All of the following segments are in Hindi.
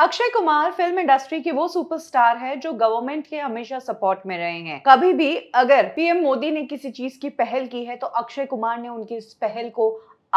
अक्षय कुमार फिल्म इंडस्ट्री के वो सुपरस्टार है जो गवर्नमेंट के हमेशा सपोर्ट में रहे हैं कभी भी अगर पीएम मोदी ने किसी चीज की पहल की है तो अक्षय कुमार ने उनकी इस पहल को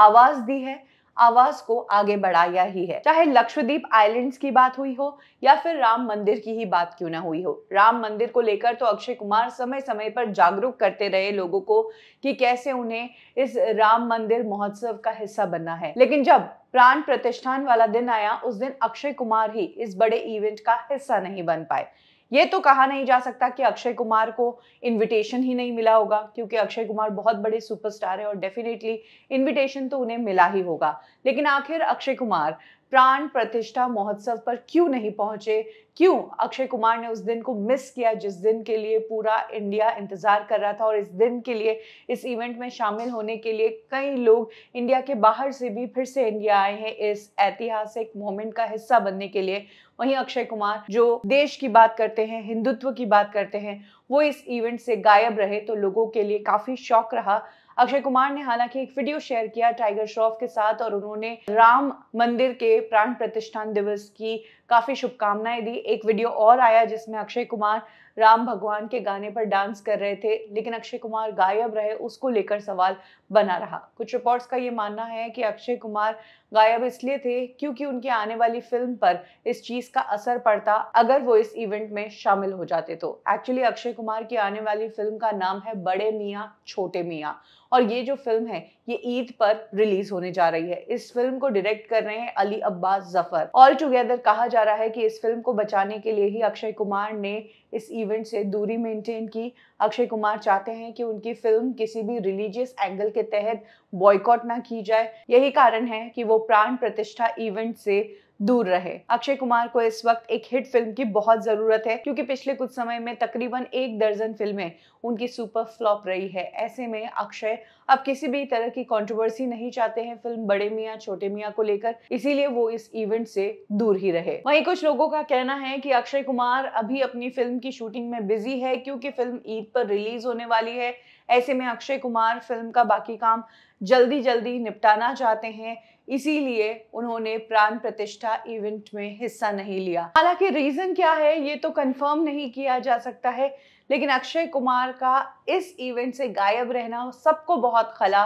आवाज दी है आवाज को आगे बढ़ाया ही है चाहे लक्षद्वीप आइलैंड्स की बात हुई हो या फिर राम मंदिर की ही बात क्यों ना हुई हो राम मंदिर को लेकर तो अक्षय कुमार समय समय पर जागरूक करते रहे लोगों को कि कैसे उन्हें इस राम मंदिर महोत्सव का हिस्सा बनना है लेकिन जब प्राण प्रतिष्ठान वाला दिन आया उस दिन अक्षय कुमार ही इस बड़े इवेंट का हिस्सा नहीं बन पाए ये तो कहा नहीं जा सकता कि अक्षय कुमार को इनविटेशन ही नहीं मिला होगा क्योंकि अक्षय कुमार बहुत बड़े सुपरस्टार है और डेफिनेटली इनविटेशन तो उन्हें मिला ही होगा लेकिन आखिर अक्षय कुमार प्राण प्रतिष्ठा महोत्सव पर क्यों नहीं पहुंचे क्यों अक्षय कुमार ने उस दिन को मिस किया जिस दिन के लिए पूरा इंडिया इंतज़ार कर रहा था और इस दिन के लिए इस इवेंट में शामिल होने के लिए कई लोग इंडिया के बाहर से भी फिर से इंडिया आए हैं इस ऐतिहासिक मोमेंट का हिस्सा बनने के लिए वहीं अक्षय कुमार जो देश की बात करते हैं हिंदुत्व की बात करते हैं वो इस इवेंट से गायब रहे तो लोगों के लिए काफ़ी शौक रहा अक्षय कुमार ने हालांकि एक वीडियो शेयर किया टाइगर श्रॉफ के साथ और उन्होंने राम मंदिर के प्राण प्रतिष्ठान दिवस की काफ़ी शुभकामनाएं दी एक वीडियो और आया जिसमें अक्षय कुमार राम भगवान के गाने पर डांस कर रहे थे लेकिन अक्षय कुमार गायब रहे उसको लेकर सवाल बना रहा कुछ रिपोर्ट्स का ये मानना है कि अक्षय कुमार गायब इसलिए थे क्योंकि उनकी आने वाली फिल्म पर इस चीज का असर पड़ता अगर वो इस इवेंट में शामिल हो जाते तो एक्चुअली अक्षय कुमार की आने वाली फिल्म का नाम है बड़े मियाँ छोटे मियाँ और ये जो फिल्म है ये ईद पर रिलीज होने जा रही है इस फिल्म को डायरेक्ट कर रहे हैं अली अब्बास जफर ऑल टुगेदर कहा जा रहा है कि इस फिल्म को बचाने के लिए ही अक्षय कुमार ने इस इवेंट इवेंट से दूरी मेंटेन की अक्षय कुमार चाहते हैं कि उनकी फिल्म किसी भी रिलीजियस एंगल के तहत बॉयकॉट ना की जाए यही कारण है कि वो प्राण प्रतिष्ठा इवेंट से दूर रहे अक्षय कुमार को इस वक्त एक हिट फिल्म की बहुत जरूरत है क्योंकि पिछले कुछ समय में तकरीबन एक दर्जन फिल्में उनकी सुपर फ्लॉप रही है ऐसे में अक्षय अब किसी भी तरह की कंट्रोवर्सी नहीं चाहते हैं फिल्म बड़े मियाँ छोटे मियाँ को लेकर इसीलिए वो इस इवेंट से दूर ही रहे वहीं कुछ लोगों का कहना है कि अक्षय कुमार अभी अपनी फिल्म की शूटिंग में बिजी है क्योंकि फिल्म ईद पर रिलीज होने वाली है ऐसे में अक्षय कुमार फिल्म का बाकी काम जल्दी जल्दी निपटाना चाहते हैं इसीलिए उन्होंने प्राण प्रतिष्ठा वर्षा इवेंट में हिस्सा नहीं लिया हालांकि रीजन क्या है ये तो कंफर्म नहीं किया जा सकता है लेकिन अक्षय कुमार का इस इवेंट से गायब रहना सबको बहुत खला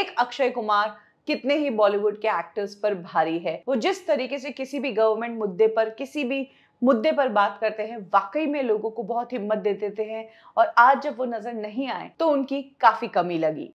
एक अक्षय कुमार कितने ही बॉलीवुड के एक्टर्स पर भारी है वो जिस तरीके से किसी भी गवर्नमेंट मुद्दे पर किसी भी मुद्दे पर बात करते हैं वाकई में लोगों को बहुत हिम्मत दे देते हैं और आज जब वो नजर नहीं आए तो उनकी काफी कमी लगी